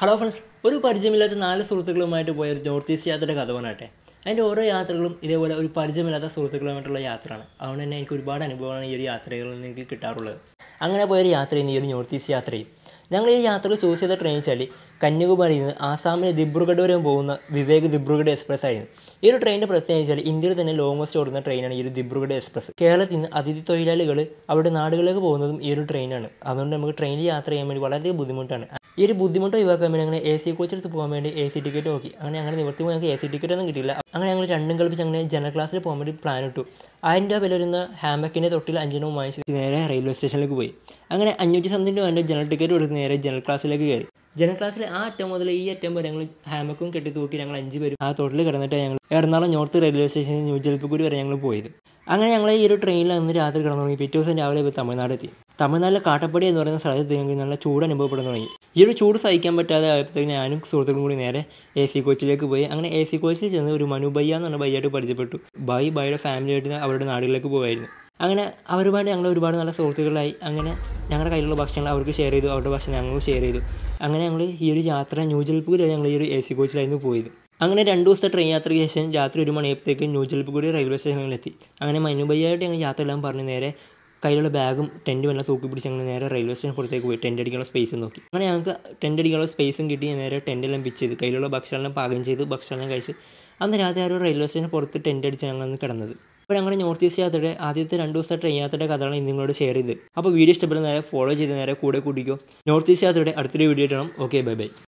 hello friends ഒരു പരിചയമില്ലാത്ത നാല് സുഹൃത്തുക്കളുമായിട്ട് പോയ ഒരു നോർത്ത് ഈസ്റ്റ് യാത്രയുടെ കഥ പറഞ്ഞാട്ടെ അതിൻ്റെ ഓരോ യാത്രകളും ഇതേപോലെ ഒരു പരിചയമില്ലാത്ത സുഹൃത്തുക്കളുമായിട്ടുള്ള യാത്രയാണ് അതുകൊണ്ട് തന്നെ എനിക്ക് ഒരുപാട് അനുഭവമാണ് ഈ ഒരു യാത്രകളിൽ നിന്ന് എനിക്ക് കിട്ടാറുള്ളത് അങ്ങനെ പോയൊരു യാത്രയും ഈ ഒരു നോർത്ത് ഈസ്റ്റ് യാത്രയും ഞങ്ങൾ ഈ യാത്ര ചൂസ് ചെയ്ത ട്രെയിൻ വെച്ചാൽ കന്യാകുമാരിയിൽ നിന്ന് ആസാമിലെ ദിബ്രുഗഡ് വരെ പോകുന്ന വിവേക് ദിബ്രുഗഡ് എക്സ്പ്രസ് ആയിരുന്നു ഈ ഒരു ട്രെയിനിൻ്റെ പ്രത്യേകത വെച്ചാൽ ഇന്ത്യയിൽ തന്നെ ലോങ്ങസ്റ്റ് ഓടുന്ന ട്രെയിനാണ് ഈ ഒരു ദിബ്രുഗഡ് എക്സ്പ്രസ് കേരളത്തിൽ നിന്ന് അതിഥി തൊഴിലാളികൾ അവരുടെ നാടുകളിലേക്ക് പോകുന്നതും ഈ ഒരു ട്രെയിനാണ് അതുകൊണ്ട് നമുക്ക് ട്രെയിനിൽ യാത്ര ചെയ്യാൻ വേണ്ടി വളരെ ബുദ്ധിമുട്ടാണ് ഈ ഒരു ബുദ്ധിമുട്ട് ഒഴിവാക്കാൻ വേണ്ടി അങ്ങനെ എ സി കോച്ചെടുത്ത് പോകാൻ വേണ്ടി എ സി ടിക്കറ്റ് നോക്കി അങ്ങനെ ഞങ്ങൾ നിവർത്തി പോയി ഞങ്ങൾക്ക് എ സി ടിക്കറ്റ് ഒന്നും കിട്ടിയില്ല അങ്ങനെ ഞങ്ങൾ രണ്ടും കളിപ്പിച്ച് അങ്ങനെ ജനറൽ ക്ലാസ്സിൽ പോകാൻ വേണ്ടി പ്ലാൻ ഇട്ടു ആയിരം രൂപ വില വരുന്ന ഹാമക്കിൻ്റെ തൊട്ടിൽ അഞ്ചെണ്ണം വാങ്ങിച്ച് നേരെ റെയിൽവേ സ്റ്റേഷനിലേക്ക് പോയി അങ്ങനെ അഞ്ഞൂറ്റി സംതിങ് രൂപ ജനറൽ ടിക്കറ്റ് എടുത്ത് നേരെ ജനറൽ ക്ലാസ്സിലേക്ക് കയറി ജനറൽ ക്ലാസ്സിൽ ആ അറ്റം മുതൽ ഈ അറ്റം വരെ ഞങ്ങൾ ഹാമക്കും കെട്ടി തൂക്കി ഞങ്ങൾ അഞ്ച് പേരും ആ തൊട്ടിൽ കിടന്നിട്ട് ഞങ്ങൾ എറണാകുളം നോർത്ത് റെയിൽവേ സ്റ്റേഷനിൽ ന്യൂ ജൽപൈഗുരി വരെ ഞങ്ങൾ പോയത് അങ്ങനെ ഞങ്ങൾ ഈ ഒരു ട്രെയിനിൽ അന്ന് രാത്രി കിടന്നു തുടങ്ങി പിറ്റേ ദിവസം രാവിലെ ഇപ്പോൾ തമിഴ്നാടെത്തി തമിഴ്നാട്ടിലെ കാട്ടപ്പടി എന്ന് പറയുന്ന സ്ഥലത്ത് ഞങ്ങൾക്ക് നല്ല ചൂട് അനുഭവപ്പെടുന്നു തുടങ്ങി ഈ ഒരു ചൂട് സഹിക്കാൻ പറ്റാതെ ആയപ്പോഴത്തേക്ക് ഞാനും സുഹൃത്തുക്കളും കൂടി നേരെ എ സി കോച്ചിലേക്ക് പോയി അങ്ങനെ എ സി കോച്ചിൽ ചെന്ന് ഒരു മനു ബയ്യ എന്ന് പറഞ്ഞ ബയ്യായിട്ട് പരിചയപ്പെട്ടു ബൈ ബൈയുടെ ഫാമിലിയായിട്ട് അവരുടെ നാടുകളിലേക്ക് പോകുമായിരുന്നു അങ്ങനെ അവരുമായിട്ട് ഞങ്ങൾ ഒരുപാട് നല്ല സുഹൃത്തുക്കളായി അങ്ങനെ ഞങ്ങളുടെ കയ്യിലുള്ള ഭക്ഷണങ്ങൾ അവർക്ക് ഷെയർ ചെയ്തു അവരുടെ ഭക്ഷണം ഞങ്ങൾക്ക് ഷെയർ ചെയ്തു അങ്ങനെ ഞങ്ങൾ ഈ ഒരു യാത്ര ന്യൂജൽപൂരായി ഞങ്ങൾ ഈ ഒരു എ സി കോച്ചിലായിരുന്നു പോയത് അങ്ങനെ രണ്ട് ദിവസത്തെ ട്രെയിൻ യാത്രയ്ക്ക് ശേഷം രാത്രി ഒരു മണിയപ്പോഴത്തേക്ക് ന്യൂ കൂടി റെയിൽവേ സ്റ്റേഷനിലെത്തി അങ്ങനെ മനുബയ്യായിട്ട് ഞങ്ങൾ എല്ലാം പറഞ്ഞ് നേരെ കയ്യിലുള്ള ബാഗും ടെൻറ്റും എല്ലാം തൂക്കി പിടിച്ച് ഞങ്ങൾ നേരെ റെയിൽവേ സ്റ്റേഷൻ പുറത്തേക്ക് പോയി ടെൻ്റ് അടിക്കാനുള്ള സ്പേസ് നോക്കി അങ്ങനെ ഞങ്ങൾക്ക് ടെൻ്റ് അടിക്കാനുള്ള സ്പേസും കിട്ടി നേരെ ടെൻ്റെല്ലാം പിച്ച് ചെയ്ത് കയ്യിലുള്ള ഭക്ഷണം പാകം ചെയ്ത് ഭക്ഷണം കഴിച്ച് അന്ന് രാത്രി ആ ഒരു റെയിൽവേ സ്റ്റേഷൻ പുറത്ത് ടെൻ്റ് അടിച്ച് അന്ന് കിടന്നത് അപ്പോൾ അങ്ങനെ നോർത്ത് ഈസ്റ്റ് യാത്രയുടെ ആദ്യത്തെ രണ്ട് ദിവസത്തെ ട്രെയിൻ യാത്രയുടെ കഥകളാണ് ഇന്ന് നിങ്ങളോട് ഷെയർ ചെയ്ത് അപ്പോൾ വീഡിയോ ഇഷ്ടപ്പെടുന്ന നേരെ ഫോളോ ചെയ്ത് നേരെ കൂടെ കൂടിക്കോ നോർത്ത് ഈസ്റ്റ് യാത്രയുടെ അടുത്തൊരു വീഡിയോ ഇടണം ഓക്കെ ബൈ ബൈ